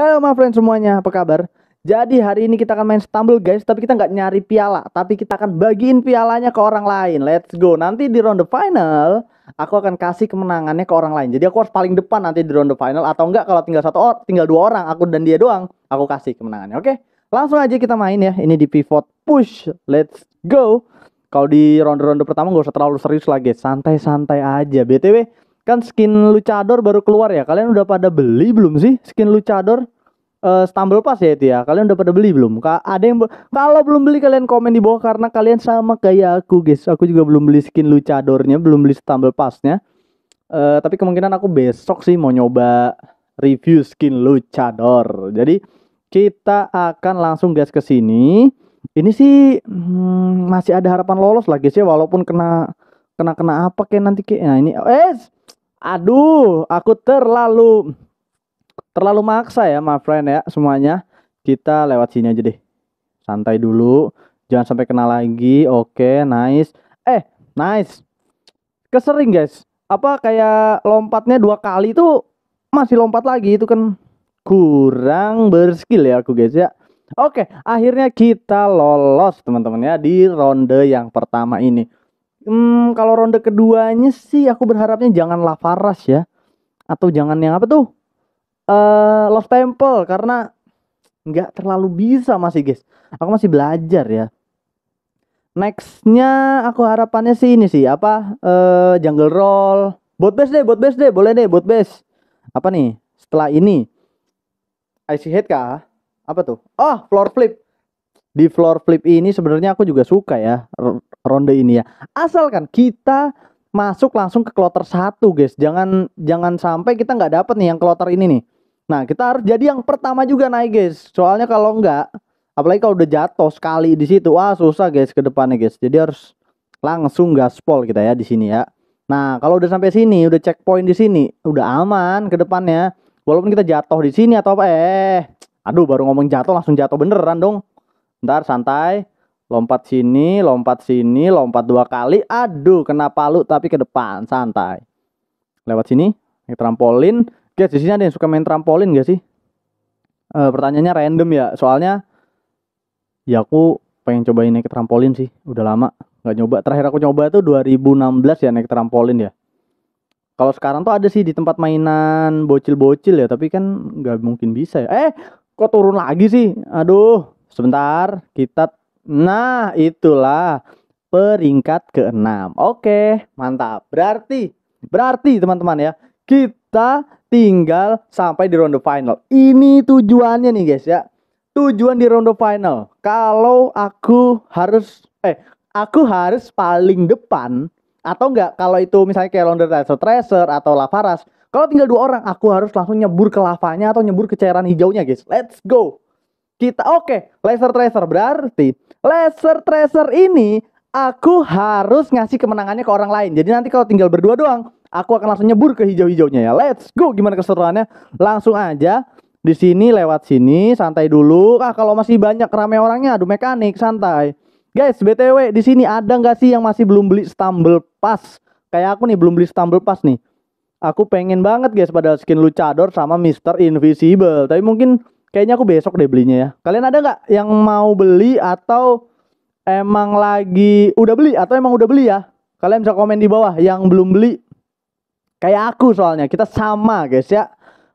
Halo my friend semuanya, apa kabar? Jadi hari ini kita akan main stumble guys, tapi kita nggak nyari piala, tapi kita akan bagiin pialanya ke orang lain. Let's go. Nanti di ronde final, aku akan kasih kemenangannya ke orang lain. Jadi aku harus paling depan nanti di ronde final atau enggak kalau tinggal satu orang, tinggal dua orang, aku dan dia doang, aku kasih kemenangannya. Oke. Langsung aja kita main ya. Ini di pivot push. Let's go. Kalau di ronde-ronde pertama gak usah terlalu serius lagi. santai-santai aja. BTW Kan skin Lucador baru keluar ya. Kalian udah pada beli belum sih skin Lucador? Uh, eh, stumble pass ya itu ya. Kalian udah pada beli belum? Ka ada yang kalau belum beli kalian komen di bawah karena kalian sama kayak aku, guys. Aku juga belum beli skin Lucadornya, belum beli stumble passnya. Uh, tapi kemungkinan aku besok sih mau nyoba review skin Lucador. Jadi kita akan langsung gas ke sini. Ini sih hmm, masih ada harapan lolos lagi sih ya. walaupun kena kena kena apa kayak nanti kayak nah ini eh Aduh, aku terlalu terlalu maksa ya, my friend ya semuanya. Kita lewat sini aja deh. Santai dulu, jangan sampai kena lagi. Oke, nice. Eh, nice. Kesering guys. Apa kayak lompatnya dua kali itu masih lompat lagi itu kan kurang berskill ya aku guys ya. Oke, akhirnya kita lolos teman-teman ya di ronde yang pertama ini. Hmm, kalau ronde keduanya sih aku berharapnya jangan Lavaras ya. Atau jangan yang apa tuh? Uh, Love Temple karena nggak terlalu bisa masih guys. Aku masih belajar ya. Nextnya aku harapannya sih ini sih apa uh, Jungle Roll, bot base deh, bot base deh, boleh deh bot base. Apa nih? Setelah ini IC Head kah? Apa tuh? Oh, floor flip di floor flip ini sebenarnya aku juga suka ya ronde ini ya. Asalkan kita masuk langsung ke kloter satu guys. Jangan jangan sampai kita nggak dapet nih yang kloter ini nih. Nah, kita harus jadi yang pertama juga naik guys. Soalnya kalau nggak apalagi kalau udah jatuh sekali di situ, wah susah guys ke depannya guys. Jadi harus langsung gaspol kita ya di sini ya. Nah, kalau udah sampai sini, udah checkpoint di sini, udah aman ke depannya. Walaupun kita jatuh di sini atau apa eh aduh baru ngomong jatuh langsung jatuh beneran dong ntar santai lompat sini lompat sini lompat dua kali aduh kena palu tapi ke depan santai lewat sini trampolin guys di sini ada yang suka main trampolin gak sih e, pertanyaannya random ya soalnya ya aku pengen cobain naik trampolin sih udah lama nggak nyoba terakhir aku nyoba tuh 2016 ya naik trampolin ya kalau sekarang tuh ada sih di tempat mainan bocil-bocil ya tapi kan nggak mungkin bisa ya eh kok turun lagi sih aduh Sebentar, kita nah itulah peringkat keenam. Oke, mantap. Berarti berarti teman-teman ya, kita tinggal sampai di ronde final. Ini tujuannya nih guys ya. Tujuan di ronde final. Kalau aku harus eh aku harus paling depan atau enggak kalau itu misalnya kayak ronde Tracer, Tracer atau Lavaras kalau tinggal dua orang aku harus langsung nyebur ke lavanya atau nyebur ke cairan hijaunya guys let's go kita oke, okay, laser tracer berarti laser tracer ini aku harus ngasih kemenangannya ke orang lain. Jadi nanti kalau tinggal berdua doang, aku akan langsung nyebur ke hijau-hijaunya ya. Let's go. Gimana keseruannya? Langsung aja di sini lewat sini santai dulu. Ah kalau masih banyak rame orangnya, aduh mekanik santai. Guys, BTW di sini ada nggak sih yang masih belum beli stumble pass? Kayak aku nih belum beli stumble pass nih. Aku pengen banget guys padahal skin Lucador sama Mister Invisible. Tapi mungkin kayaknya aku besok deh belinya ya. Kalian ada nggak yang mau beli atau emang lagi udah beli atau emang udah beli ya? Kalian bisa komen di bawah yang belum beli. Kayak aku soalnya kita sama guys ya.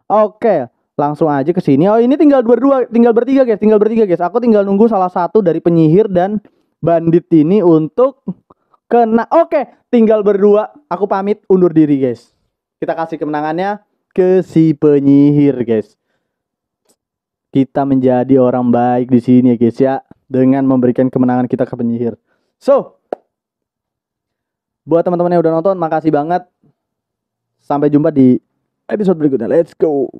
Oke, langsung aja ke sini. Oh, ini tinggal berdua, tinggal bertiga guys, tinggal bertiga guys. Aku tinggal nunggu salah satu dari penyihir dan bandit ini untuk kena. Oke, tinggal berdua. Aku pamit undur diri guys. Kita kasih kemenangannya ke si penyihir guys kita menjadi orang baik di sini ya guys ya dengan memberikan kemenangan kita ke penyihir. So, buat teman-teman yang udah nonton, makasih banget. Sampai jumpa di episode berikutnya. Let's go.